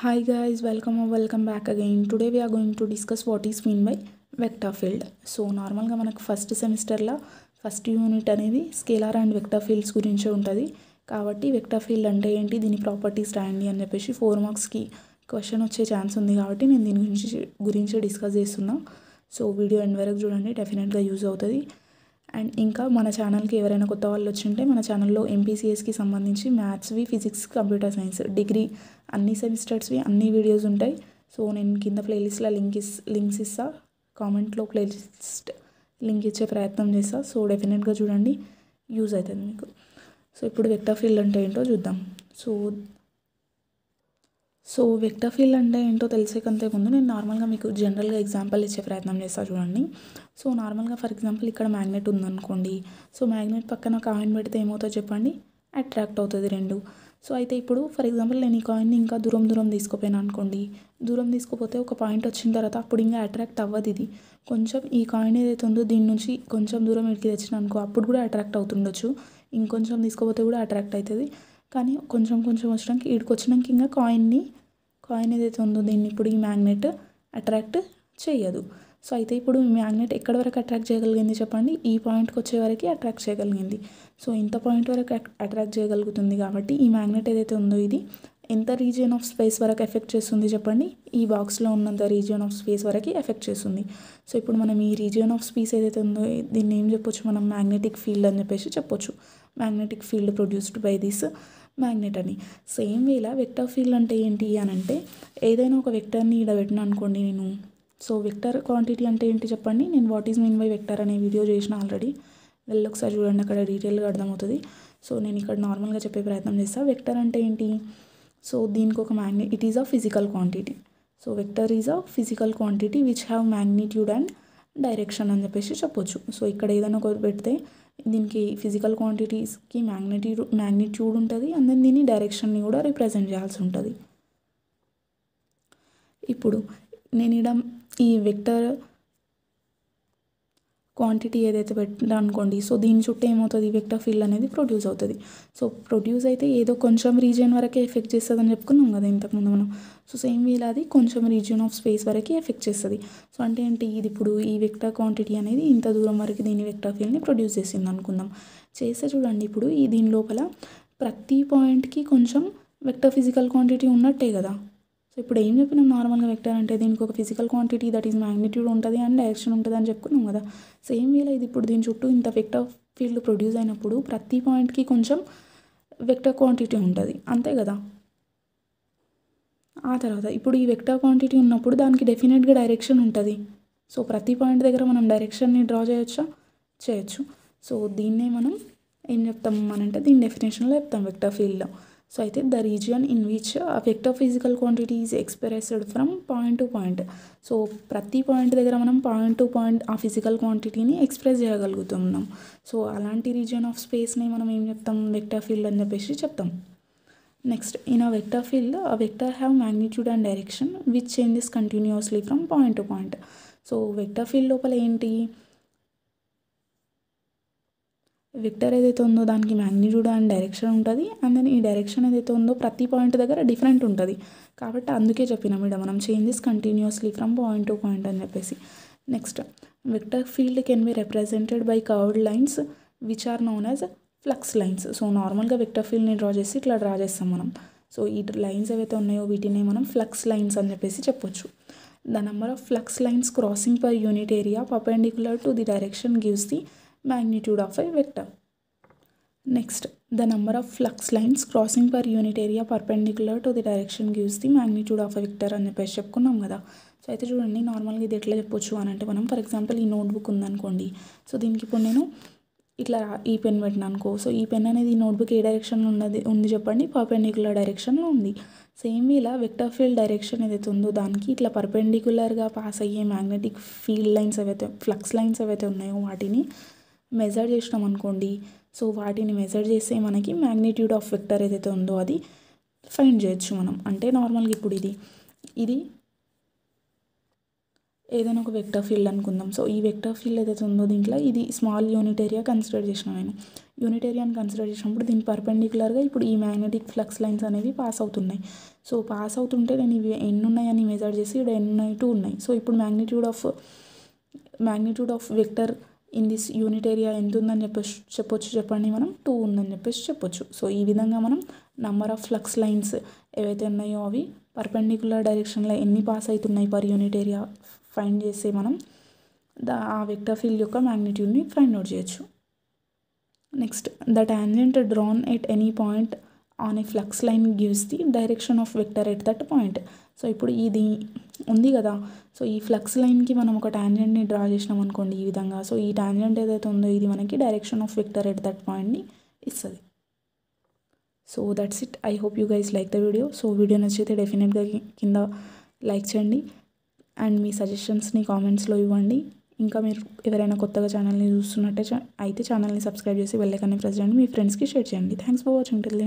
Hi guys, welcome welcome back back again. Today we are going to discuss what is mean by vector field. So నార్మల్గా మనకు first సెమిస్టర్లో first unit అనేది scalar and vector fields గురించే ఉంటుంది కాబట్టి vector field అంటే ఏంటి దీని ప్రాపర్టీస్ రాయండి అని చెప్పేసి ఫోర్ మార్క్స్కి క్వశ్చన్ వచ్చే ఛాన్స్ ఉంది కాబట్టి నేను దీని గురించి గురించి డిస్కస్ చేస్తున్నా సో వీడియో ఎండ్ వరకు చూడండి డెఫినెట్గా యూజ్ అవుతుంది అండ్ ఇంకా మన ఛానల్కి ఎవరైనా కొత్త వాళ్ళు వచ్చింటే మన ఛానల్లో ఎంపీసీఎస్కి సంబంధించి మ్యాథ్స్వి ఫిజిక్స్ కంప్యూటర్ సైన్స్ డిగ్రీ అన్ని సెమిస్టర్స్వి అన్ని వీడియోస్ ఉంటాయి సో నేను కింద ప్లేలిస్ట్లో లింక్ ఇస్ లింక్స్ ఇస్తా కామెంట్లో ప్లేలిస్ట్ లింక్ ఇచ్చే ప్రయత్నం చేస్తా సో డెఫినెట్గా చూడండి యూజ్ అవుతుంది మీకు సో ఇప్పుడు వెక్టర్ ఫీల్డ్ అంటే ఏంటో చూద్దాం సో సో వెక్టర్ ఫీల్డ్ అంటే ఏంటో తెలిసే కంతే ముందు నేను నార్మల్గా మీకు జనరల్గా ఎగ్జాంపుల్ ఇచ్చే ప్రయత్నం చేస్తాను చూడండి సో నార్మల్గా ఫర్ ఎగ్జాంపుల్ ఇక్కడ మ్యాగ్నెట్ ఉందనుకోండి సో మ్యాగ్నెట్ పక్కన కాయిన్ పెడితే ఏమవుతుందో చెప్పండి అట్రాక్ట్ అవుతుంది రెండు సో అయితే ఇప్పుడు ఫర్ ఎగ్జాంపుల్ నేను ఈ కాయిన్ని ఇంకా దూరం దూరం తీసుకుపోయాను అనుకోండి దూరం తీసుకుపోతే ఒక పాయింట్ వచ్చిన తర్వాత అప్పుడు ఇంకా అట్రాక్ట్ అవ్వదు ఇది కొంచెం ఈ కాయిన్ ఏదైతే ఉందో దీని నుంచి కొంచెం దూరం ఇడికి తెచ్చిన అనుకో అప్పుడు కూడా అట్రాక్ట్ అవుతుండొచ్చు ఇంకొంచెం తీసుకుపోతే కూడా అట్రాక్ట్ అవుతుంది కానీ కొంచెం కొంచెం వచ్చడానికి ఇక్కడికి వచ్చినాక ఇంకా కాయిన్ని కాయిన్ ఏదైతే ఉందో దీన్ని ఇప్పుడు ఈ మ్యాగ్నెట్ అట్రాక్ట్ చేయదు సో అయితే ఇప్పుడు మ్యాగ్నెట్ ఎక్కడి వరకు అట్రాక్ట్ చేయగలిగింది చెప్పండి ఈ పాయింట్కి వచ్చే వరకు అట్రాక్ట్ చేయగలిగింది సో ఇంత పాయింట్ వరకు అట్రాక్ట్ చేయగలుగుతుంది కాబట్టి ఈ మ్యాగ్నెట్ ఏదైతే ఉందో ఇది ఎంత రీజియన్ ఆఫ్ స్పేస్ వరకు ఎఫెక్ట్ చేస్తుంది చెప్పండి ఈ బాక్స్లో ఉన్నంత రీజియన్ ఆఫ్ స్పేస్ వరకు ఎఫెక్ట్ చేస్తుంది సో ఇప్పుడు మనం ఈ రీజియన్ ఆఫ్ స్పేస్ ఏదైతే ఉందో దీన్ని ఏం చెప్పొచ్చు మనం మ్యాగ్నెటిక్ ఫీల్డ్ అని చెప్పేసి చెప్పొచ్చు magnetic field produced by this magnet అని సేమ్ వేలా వెక్టర్ ఫీల్డ్ అంటే ఏంటి అని అంటే ఏదైనా ఒక వెక్టర్ని ఇక్కడ పెట్టిన అనుకోండి నేను సో వెక్టర్ క్వాంటిటీ అంటే ఏంటి చెప్పండి నేను what is mean by vector అనే వీడియో చేసిన ఆల్రెడీ వెళ్ళి ఒకసారి చూడండి అక్కడ డీటెయిల్గా అర్థమవుతుంది సో నేను ఇక్కడ నార్మల్గా చెప్పే ప్రయత్నం చేస్తాను వెక్టర్ అంటే ఏంటి సో దీనికి ఒక magnet it is a physical quantity so vector is a physical quantity which have magnitude and direction అని చెప్పేసి చెప్పొచ్చు సో ఇక్కడ ఏదైనా ఒకటి పెడితే దీనికి ఫిజికల్ క్వాంటిటీస్కి మ్యాగ్నెటీ మ్యాగ్నిట్యూడ్ ఉంటుంది అండ్ దెన్ దీని డైరెక్షన్ని కూడా రిప్రజెంట్ చేయాల్సి ఉంటుంది ఇప్పుడు నేను ఇక్కడ ఈ వెక్టర్ క్వాంటిటీ ఏదైతే పెట్టాం అనుకోండి సో దీని చుట్టూ ఏమవుతుంది వెక్టర్ ఫీల్డ్ అనేది ప్రొడ్యూస్ అవుతుంది సో ప్రొడ్యూస్ అయితే ఏదో కొంచెం రీజియన్ వరకే ఎఫెక్ట్ చేస్తుంది అని చెప్పుకున్నాం కదా ఇంతకుముందు మనం సో సేమ్ వీలా అది కొంచెం రీజియన్ ఆఫ్ స్పేస్ వరకే ఎఫెక్ట్ చేస్తుంది సో అంటే ఏంటి ఇది ఇప్పుడు ఈ వెక్టర్ క్వాంటిటీ అనేది ఇంత దూరం వరకు దీని వెక్టర్ ఫీల్డ్ని ప్రొడ్యూస్ చేసింది అనుకుందాం చేస్తే చూడండి ఇప్పుడు ఈ దీని లోపల ప్రతి పాయింట్కి కొంచెం వెక్టర్ ఫిజికల్ క్వాంటిటీ ఉన్నట్టే కదా సో ఇప్పుడు ఏం చెప్పినాం నార్మల్గా వెక్టర్ అంటే దీనికి ఒక physical quantity that is magnitude ఉంటుంది అండ్ డైరెక్షన్ ఉంటుంది అని చెప్పుకున్నాం కదా సేమ్ వేలో ఇది ఇప్పుడు దీని చుట్టూ ఇంత వెక్టర్ ఫీల్డ్ ప్రొడ్యూస్ అయినప్పుడు ప్రతి పాయింట్కి కొంచెం వెక్టర్ క్వాంటిటీ ఉంటుంది అంతే కదా ఆ తర్వాత ఇప్పుడు ఈ వెక్టర్ క్వాంటిటీ ఉన్నప్పుడు దానికి డెఫినెట్గా డైరెక్షన్ ఉంటుంది సో ప్రతి పాయింట్ దగ్గర మనం డైరెక్షన్ని డ్రా చేయొచ్చా చేయొచ్చు సో దీన్నే మనం ఏం చెప్తాం అంటే దీని డెఫినేషన్లో చెప్తాం వెక్టర్ ఫీల్డ్లో సో అయితే the region in which effect of physical quantity is expressed from point to point so ప్రతి పాయింట్ దగ్గర మనం పాయింట్ టు పాయింట్ ఆ ఫిజికల్ క్వాంటిటీని ఎక్స్ప్రెస్ చేయగలుగుతున్నాం సో అలాంటి రీజియన్ ఆఫ్ స్పేస్ని మనం ఏం చెప్తాం వెక్టర్ ఫీల్డ్ అని చెప్పేసి చెప్తాం next in a vector field a vector have magnitude and direction which changes continuously from point to point so vector field లోపల ఏంటి వెక్టర్ ఏదైతే ఉందో దానికి మ్యాగ్నిట్యూడ్ అండ్ డైరెక్షన్ ఉంటుంది అండ్ దెన్ ఈ డైరెక్షన్ ఏదైతే ఉందో ప్రతి పాయింట్ దగ్గర డిఫరెంట్ ఉంటుంది కాబట్టి అందుకే చెప్పిన మేడం మనం changes continuously from point to point అని చెప్పేసి next vector field can be represented by curved lines which are known as flux lines so నార్మల్గా వెక్టర్ ఫీల్డ్ని డ్రా చేసి ఇట్లా డ్రా చేస్తాం మనం సో ఈ లైన్స్ ఏవైతే ఉన్నాయో వీటిని మనం ఫ్లక్స్ లైన్స్ అని చెప్పేసి చెప్పొచ్చు the number of flux lines crossing per unit area perpendicular to the direction gives the magnitude of a vector. Next, the number of flux lines crossing per unit area perpendicular to the direction gives the magnitude of a vector అని చెప్పేసి చెప్పుకున్నాం కదా so అయితే చూడండి నార్మల్గా ఇది ఎట్లా చెప్పొచ్చు అని అంటే మనం ఫర్ ఎగ్జాంపుల్ ఈ నోట్బుక్ ఉందనుకోండి సో దీనికి ఇప్పుడు నేను ఇట్లా ఈ పెన్ పెట్టినా అనుకో సో ఈ పెన్ అనేది నోట్బుక్ ఏ డైరెక్షన్లో ఉన్నది ఉంది చెప్పండి పర్పెండిక్యులర్ డైరెక్షన్లో ఉంది సేమ్ ఇలా వెక్టర్ ఫీల్డ్ డైరెక్షన్ ఏదైతే ఉందో దానికి ఇట్లా పర్పెండిక్యులర్గా పాస్ అయ్యే మ్యాగ్నెటిక్ ఫీల్డ్ లైన్స్ ఏవైతే ఫ్లక్స్ లైన్స్ ఏవైతే ఉన్నాయో వాటిని మెజర్ చేసినాం అనుకోండి సో వాటిని మెజర్ చేస్తే మనకి మ్యాగ్నిట్యూడ్ ఆఫ్ వెక్టర్ ఏదైతే ఉందో అది ఫైండ్ చేయొచ్చు మనం అంటే నార్మల్గా ఇప్పుడు ఇది ఇది ఏదైనా ఒక వెక్టర్ ఫీల్డ్ అనుకుందాం సో ఈ వెక్టర్ ఫీల్డ్ ఏదైతే ఉందో దీంట్లో ఇది స్మాల్ యూనిట్ ఏరియా కన్సిడర్ చేసిన నేను యూనిట్ ఏరియాని కన్సిడర్ చేసినప్పుడు దీని పర్పెండిక్యులర్గా ఇప్పుడు ఈ మ్యాగ్నెటిక్ ఫ్లక్స్ లైన్స్ అనేవి పాస్ అవుతున్నాయి సో పాస్ అవుతుంటే నేను ఇవి ఎన్ని ఉన్నాయని మెజర్ చేసి ఇక్కడ ఎన్ని ఉన్నాయి టూ ఉన్నాయి సో ఇప్పుడు magnitude of magnitude of vector in this unit area ఎంత ఉందని చెప్పేసి చెప్పొచ్చు చెప్పండి మనం టూ ఉందని చెప్పేసి చెప్పొచ్చు సో ఈ విధంగా మనం నంబర్ ఆఫ్ ఫ్లక్స్ లైన్స్ ఏవైతే ఉన్నాయో అవి పర్పెండికులర్ డైరెక్షన్లో ఎన్ని పాస్ అవుతున్నాయి పర్ యూనిట్ ఏరియా ఫైండ్ చేసి మనం దా ఆ వెక్టర్ ఫీల్డ్ యొక్క మ్యాగ్నిట్యూడ్ని ఫైండ్ అవుట్ చేయొచ్చు next the tangent drawn at any point on a flux line gives the direction of vector at that point so ఇప్పుడు ఇది ఉంది కదా సో ఈ ఫ్లక్స్ లైన్కి మనం ఒక ట్యాంజెంట్ని డ్రా చేసినాం అనుకోండి ఈ విధంగా సో ఈ ట్యాంజెంట్ ఏదైతే ఉందో ఇది మనకి direction of vector at that పాయింట్ని ఇస్తుంది so that's it I hope you guys like the video so video నచ్చితే డెఫినెట్గా కింద లైక్ చేయండి అండ్ మీ సజెషన్స్ని కామెంట్స్లో ఇవ్వండి ఇంకా మీరు ఎవరైనా కొత్తగా ఛానల్ని చూస్తున్నట్టే అయితే ఛానల్ని సబ్స్క్రైబ్ చేసి వెళ్ళకనే ప్రెస్ చేయండి మీ ఫ్రెండ్స్కి షేర్ చేయండి థ్యాంక్స్ ఫర్ వాచింగ్ టిల్